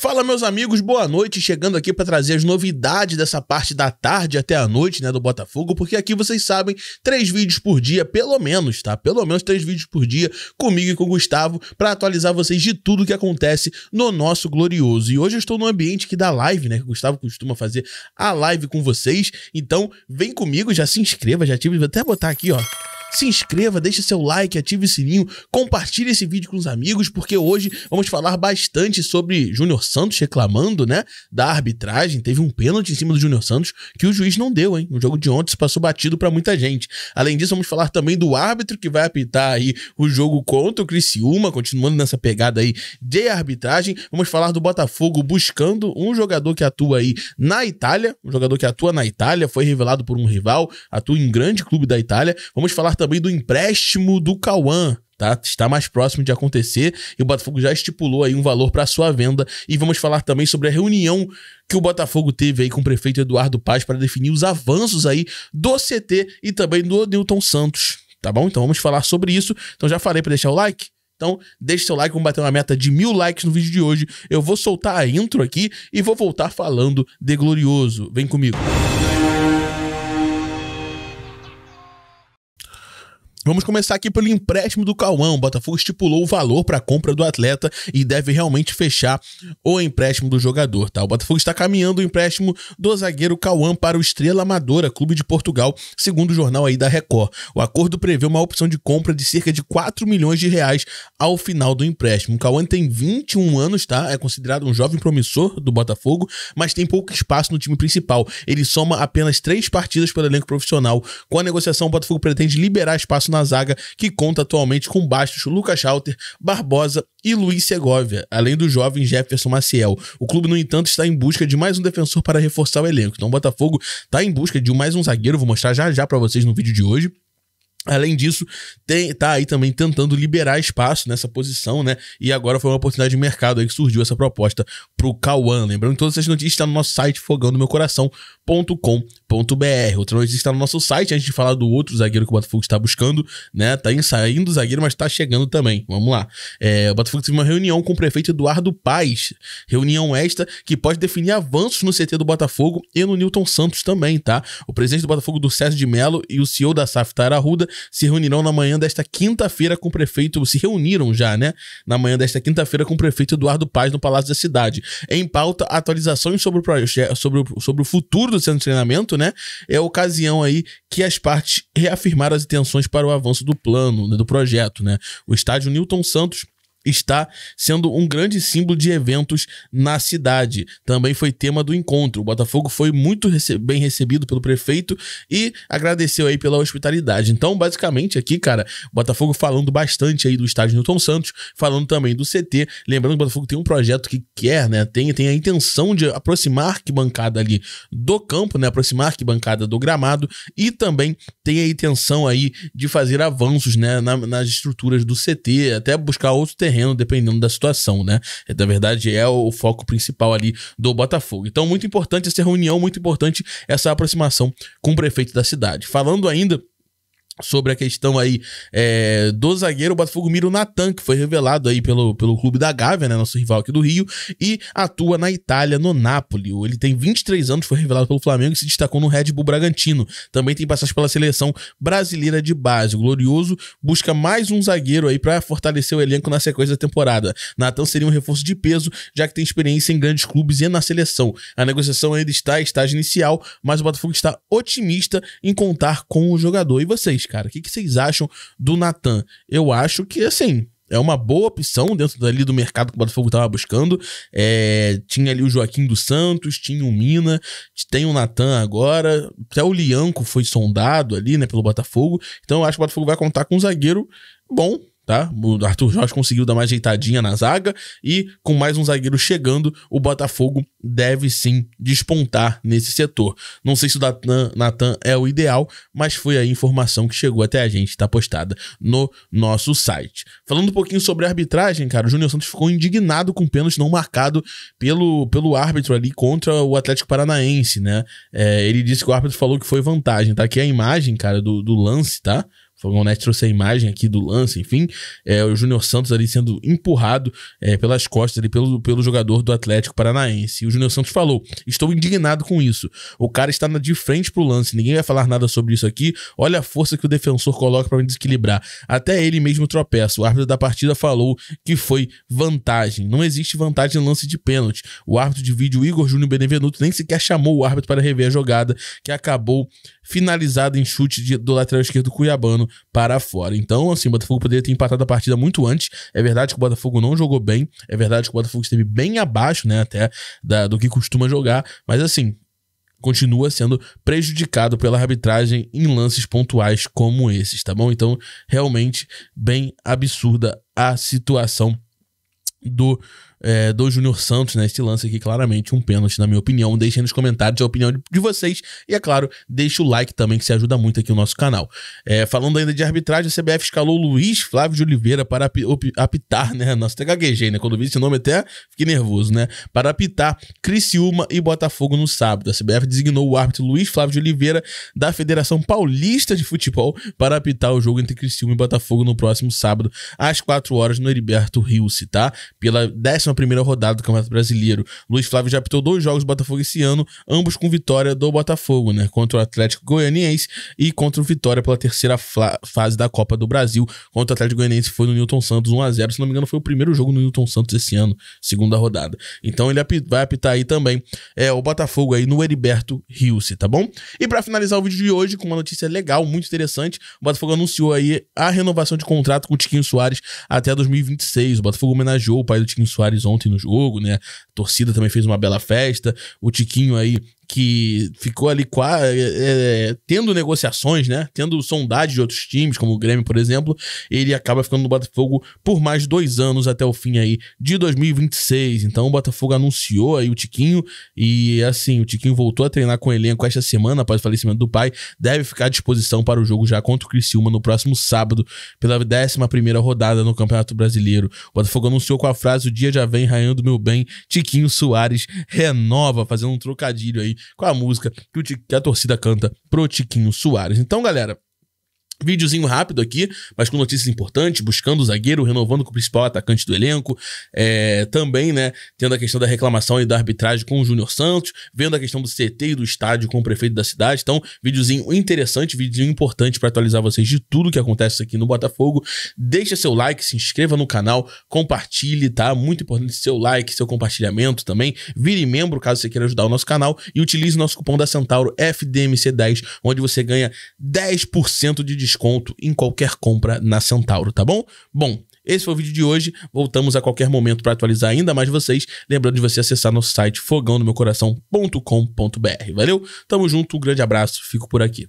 Fala, meus amigos, boa noite. Chegando aqui para trazer as novidades dessa parte da tarde até a noite, né, do Botafogo, porque aqui vocês sabem, três vídeos por dia, pelo menos, tá? Pelo menos três vídeos por dia, comigo e com o Gustavo, para atualizar vocês de tudo que acontece no nosso glorioso. E hoje eu estou no ambiente que dá live, né? Que o Gustavo costuma fazer a live com vocês. Então, vem comigo, já se inscreva, já tive, vou até botar aqui, ó se inscreva, deixe seu like, ative o sininho, compartilhe esse vídeo com os amigos, porque hoje vamos falar bastante sobre Júnior Santos reclamando, né, da arbitragem. Teve um pênalti em cima do Júnior Santos que o juiz não deu, hein? No jogo de ontem se passou batido para muita gente. Além disso, vamos falar também do árbitro que vai apitar aí o jogo contra o Criciúma, continuando nessa pegada aí de arbitragem. Vamos falar do Botafogo buscando um jogador que atua aí na Itália, um jogador que atua na Itália, foi revelado por um rival, atua em grande clube da Itália. Vamos falar também também do empréstimo do Cauã. Tá? Está mais próximo de acontecer e o Botafogo já estipulou aí um valor para sua venda. E vamos falar também sobre a reunião que o Botafogo teve aí com o prefeito Eduardo Paz para definir os avanços aí do CT e também do Newton Santos. Tá bom? Então vamos falar sobre isso. Então já falei para deixar o like. Então, deixe seu like, vamos bater uma meta de mil likes no vídeo de hoje. Eu vou soltar a intro aqui e vou voltar falando de Glorioso. Vem comigo. Música Vamos começar aqui pelo empréstimo do Cauã. O Botafogo estipulou o valor para a compra do atleta e deve realmente fechar o empréstimo do jogador, tá? O Botafogo está caminhando o empréstimo do zagueiro Cauã para o Estrela Amadora, clube de Portugal, segundo o jornal aí da Record. O acordo prevê uma opção de compra de cerca de 4 milhões de reais ao final do empréstimo. O Cauã tem 21 anos, tá? É considerado um jovem promissor do Botafogo, mas tem pouco espaço no time principal. Ele soma apenas três partidas pelo elenco profissional. Com a negociação, o Botafogo pretende liberar espaço na zaga, que conta atualmente com Bastos, Lucas Schalter Barbosa e Luiz Segovia, além do jovem Jefferson Maciel. O clube, no entanto, está em busca de mais um defensor para reforçar o elenco. Então, o Botafogo está em busca de mais um zagueiro, vou mostrar já já para vocês no vídeo de hoje. Além disso, tem, tá aí também tentando liberar espaço nessa posição, né? E agora foi uma oportunidade de mercado aí que surgiu essa proposta pro Cauã. Lembrando que todas essas notícias estão no nosso site fogão do meu Outra notícia está no nosso site, antes de falar do outro zagueiro que o Botafogo está buscando, né? Tá saindo o zagueiro, mas tá chegando também. Vamos lá. É, o Botafogo teve uma reunião com o prefeito Eduardo Paz. Reunião esta que pode definir avanços no CT do Botafogo e no Newton Santos também, tá? O presidente do Botafogo do César de Melo e o CEO da SAF Tara Arruda se reunirão na manhã desta quinta-feira com o prefeito, se reuniram já, né? Na manhã desta quinta-feira com o prefeito Eduardo Paz no Palácio da Cidade. Em pauta, atualizações sobre o projeto, sobre o, sobre o futuro do centro de treinamento, né? É a ocasião aí que as partes reafirmaram as intenções para o avanço do plano, né, do projeto, né? O estádio Newton Santos está sendo um grande símbolo de eventos na cidade. Também foi tema do encontro. O Botafogo foi muito rece bem recebido pelo prefeito e agradeceu aí pela hospitalidade. Então, basicamente aqui, cara, o Botafogo falando bastante aí do estádio Newton Santos, falando também do CT, lembrando que o Botafogo tem um projeto que quer, né, tem, tem a intenção de aproximar a arquibancada ali do campo, né, aproximar a arquibancada do gramado e também tem a intenção aí de fazer avanços, né, na, nas estruturas do CT, até buscar outro terreno terreno, dependendo da situação, né? É, na verdade, é o foco principal ali do Botafogo. Então, muito importante essa reunião, muito importante essa aproximação com o prefeito da cidade. Falando ainda sobre a questão aí é, do zagueiro, o Botafogo mira o Natan, que foi revelado aí pelo, pelo clube da Gávea, né, nosso rival aqui do Rio, e atua na Itália, no Napoli. Ele tem 23 anos, foi revelado pelo Flamengo e se destacou no Red Bull Bragantino. Também tem passagem pela seleção brasileira de base. O Glorioso busca mais um zagueiro aí para fortalecer o elenco na sequência da temporada. Natan seria um reforço de peso, já que tem experiência em grandes clubes e na seleção. A negociação ainda está em estágio inicial, mas o Botafogo está otimista em contar com o jogador. E vocês? vocês, cara. O que, que vocês acham do Natan? Eu acho que, assim, é uma boa opção dentro ali do mercado que o Botafogo estava buscando. É, tinha ali o Joaquim dos Santos, tinha o Mina, tem o Natan agora, até o Lianco foi sondado ali, né, pelo Botafogo. Então eu acho que o Botafogo vai contar com um zagueiro bom tá? O Arthur Jorge conseguiu dar uma ajeitadinha na zaga e com mais um zagueiro chegando, o Botafogo deve sim despontar nesse setor. Não sei se o Natan, é o ideal, mas foi a informação que chegou até a gente, está postada no nosso site. Falando um pouquinho sobre a arbitragem, cara, o Júnior Santos ficou indignado com o pênalti não marcado pelo, pelo árbitro ali contra o Atlético Paranaense, né? É, ele disse que o árbitro falou que foi vantagem, tá? Aqui a imagem, cara, do, do lance, tá? Fogonete trouxe a imagem aqui do lance, enfim. É, o Júnior Santos ali sendo empurrado é, pelas costas ali pelo, pelo jogador do Atlético Paranaense. E o Júnior Santos falou: Estou indignado com isso. O cara está de frente pro lance, ninguém vai falar nada sobre isso aqui. Olha a força que o defensor coloca para me desequilibrar. Até ele mesmo tropeça. O árbitro da partida falou que foi vantagem. Não existe vantagem no lance de pênalti. O árbitro de vídeo Igor Júnior Benevenuto nem sequer chamou o árbitro para rever a jogada, que acabou finalizada em chute de, do lateral esquerdo cuiabano para fora. Então, assim, o Botafogo poderia ter empatado a partida muito antes. É verdade que o Botafogo não jogou bem, é verdade que o Botafogo esteve bem abaixo, né, até da, do que costuma jogar, mas assim, continua sendo prejudicado pela arbitragem em lances pontuais como esses, tá bom? Então, realmente bem absurda a situação do é, do Júnior Santos, né? Este lance aqui, claramente um pênalti, na minha opinião. Deixem nos comentários a opinião de, de vocês. E, é claro, deixa o like também, que se ajuda muito aqui o no nosso canal. É, falando ainda de arbitragem, a CBF escalou Luiz Flávio de Oliveira para ap apitar, né? Nossa, até gaguejei, né? Quando vi esse nome até fiquei nervoso, né? Para apitar Criciúma e Botafogo no sábado. A CBF designou o árbitro Luiz Flávio de Oliveira da Federação Paulista de Futebol para apitar o jogo entre Criciúma e Botafogo no próximo sábado, às 4 horas, no Heriberto Rilse, tá? Pela décima primeira rodada do Campeonato Brasileiro. Luiz Flávio já apitou dois jogos do Botafogo esse ano, ambos com vitória do Botafogo, né? Contra o Atlético Goianiense e contra o Vitória pela terceira fase da Copa do Brasil. Contra o Atlético Goianiense foi no Newton Santos 1 a 0 Se não me engano, foi o primeiro jogo no Newton Santos esse ano, segunda rodada. Então ele vai apitar aí também é, o Botafogo aí no Heriberto Rilse, tá bom? E para finalizar o vídeo de hoje com uma notícia legal, muito interessante, o Botafogo anunciou aí a renovação de contrato com o Tiquinho Soares até 2026. O Botafogo homenageou o pai do Tiquinho Soares ontem no jogo, né? A torcida também fez uma bela festa. O Tiquinho aí que ficou ali é, é, tendo negociações, né? Tendo sondagem de outros times, como o Grêmio, por exemplo, ele acaba ficando no Botafogo por mais dois anos até o fim aí de 2026. Então o Botafogo anunciou aí o Tiquinho e assim, o Tiquinho voltou a treinar com o elenco esta semana após o falecimento do pai. Deve ficar à disposição para o jogo já contra o Criciúma no próximo sábado, pela 11ª rodada no Campeonato Brasileiro. O Botafogo anunciou com a frase, o dia já vem, rainha do meu bem, Tiquinho Soares renova, fazendo um trocadilho aí com a música que, o, que a torcida canta pro Tiquinho Soares. Então, galera, videozinho rápido aqui, mas com notícias importantes, buscando o zagueiro, renovando com o principal atacante do elenco, é, também, né, tendo a questão da reclamação e da arbitragem com o Júnior Santos, vendo a questão do CT e do estádio com o prefeito da cidade. Então, videozinho interessante, videozinho importante para atualizar vocês de tudo que acontece aqui no Botafogo. Deixa seu like, se inscreva no canal, compartilhe, tá? Muito importante seu like, seu compartilhamento também. Vire membro caso você queira ajudar o nosso canal e utilize nosso cupom da Centauro FDMC10, onde você ganha 10% de desconto desconto em qualquer compra na Centauro, tá bom? Bom, esse foi o vídeo de hoje. Voltamos a qualquer momento para atualizar ainda mais vocês. Lembrando de você acessar nosso site fogãodomeucoração.com.br. Valeu? Tamo junto, um grande abraço. Fico por aqui.